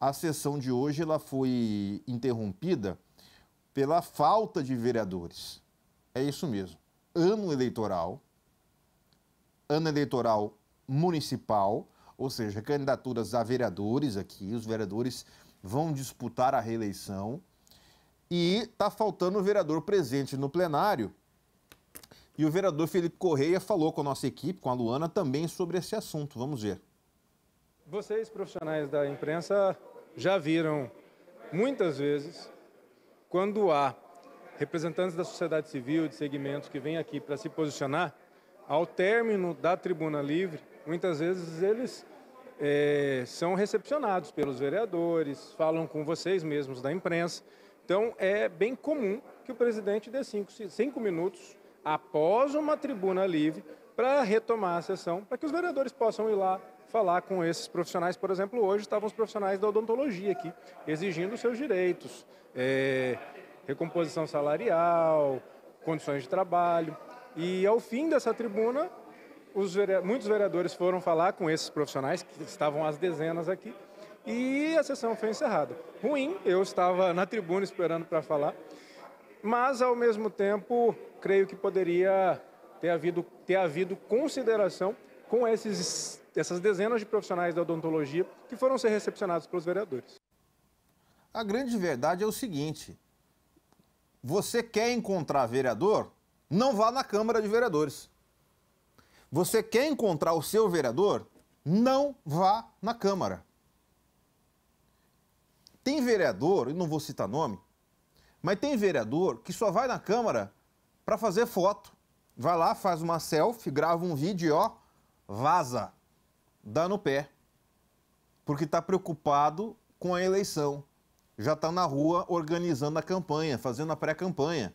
a sessão de hoje ela foi interrompida pela falta de vereadores. É isso mesmo. Ano eleitoral, ano eleitoral municipal, ou seja, candidaturas a vereadores aqui, os vereadores vão disputar a reeleição e está faltando o vereador presente no plenário. E o vereador Felipe Correia falou com a nossa equipe, com a Luana, também sobre esse assunto. Vamos ver. Vocês, profissionais da imprensa, já viram muitas vezes quando há representantes da sociedade civil, de segmentos que vêm aqui para se posicionar, ao término da tribuna livre, muitas vezes eles é, são recepcionados pelos vereadores, falam com vocês mesmos da imprensa. Então, é bem comum que o presidente dê cinco, cinco minutos após uma tribuna livre para retomar a sessão, para que os vereadores possam ir lá falar com esses profissionais. Por exemplo, hoje estavam os profissionais da odontologia aqui, exigindo seus direitos, é, recomposição salarial, condições de trabalho. E ao fim dessa tribuna, vere... muitos vereadores foram falar com esses profissionais, que estavam às dezenas aqui, e a sessão foi encerrada. Ruim, eu estava na tribuna esperando para falar, mas ao mesmo tempo, creio que poderia ter havido, ter havido consideração com esses, essas dezenas de profissionais da odontologia que foram ser recepcionados pelos vereadores. A grande verdade é o seguinte: você quer encontrar vereador? Não vá na Câmara de Vereadores. Você quer encontrar o seu vereador? Não vá na Câmara. Tem vereador, e não vou citar nome, mas tem vereador que só vai na Câmara para fazer foto vai lá, faz uma selfie, grava um vídeo e ó, vaza, dá no pé. Porque está preocupado com a eleição. Já está na rua organizando a campanha, fazendo a pré-campanha.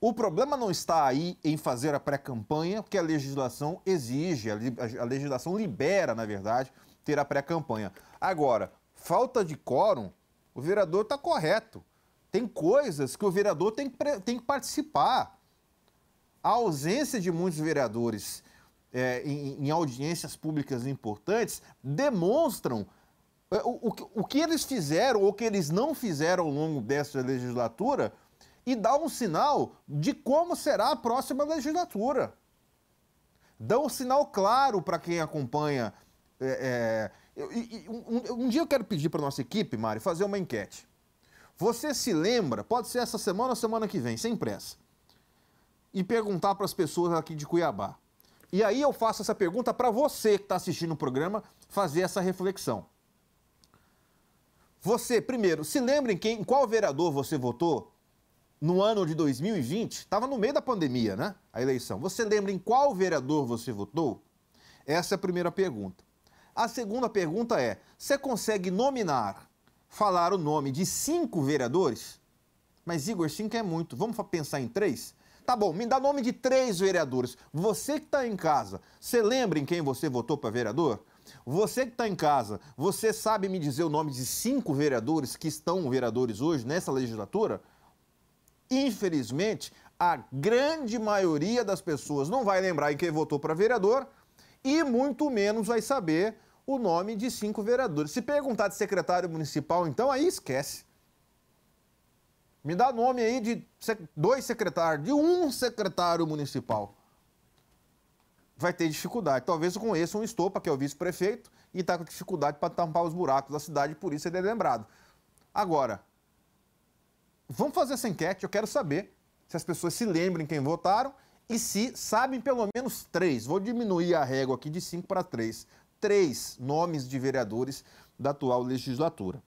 O problema não está aí em fazer a pré-campanha, porque a legislação exige, a legislação libera, na verdade, ter a pré-campanha. Agora, falta de quórum, o vereador está correto. Tem coisas que o vereador tem que, tem que participar a ausência de muitos vereadores é, em, em, audiências públicas importantes demonstram é, o, o, o que eles fizeram ou que eles não fizeram ao longo desta legislatura e dá um sinal de como será a próxima legislatura. Dá um sinal claro para quem acompanha. É, é, eu, eu, um, um, dia eu quero pedir para nossa equipe, Mário, fazer uma enquete. Você se lembra, pode ser essa semana ou semana que vem, sem pressa e perguntar para as pessoas aqui de Cuiabá. E aí eu faço essa pergunta para você que está assistindo o programa fazer essa reflexão. Você, primeiro, se lembra em quem, em qual vereador você votou no ano de 2020? Estava no meio da pandemia, né? A eleição. Você lembra em qual vereador você votou? Essa é a primeira pergunta. A segunda pergunta é: você consegue nominar, falar o nome de cinco vereadores? Mas, Igor, cinco é muito. Vamos pensar em três? Tá bom, me dá nome de três vereadores. Você que está em casa, você lembra em quem você votou para vereador? Você que está em casa, você sabe me dizer o nome de cinco vereadores que estão vereadores hoje nessa legislatura? Infelizmente, a grande maioria das pessoas não vai lembrar em quem votou para vereador e muito menos vai saber o nome de cinco vereadores. Se perguntar de secretário municipal, então aí esquece. Me dá nome aí de dois secretários, de um secretário municipal. Vai ter dificuldade. Talvez com esse um estopa, que é o vice-prefeito, e está com dificuldade para tampar os buracos da cidade, por isso ele é lembrado. Agora, vamos fazer essa enquete, eu quero saber se as pessoas se lembrem quem votaram e se sabem pelo menos três. Vou diminuir a régua aqui de cinco para três. Três nomes de vereadores da atual legislatura.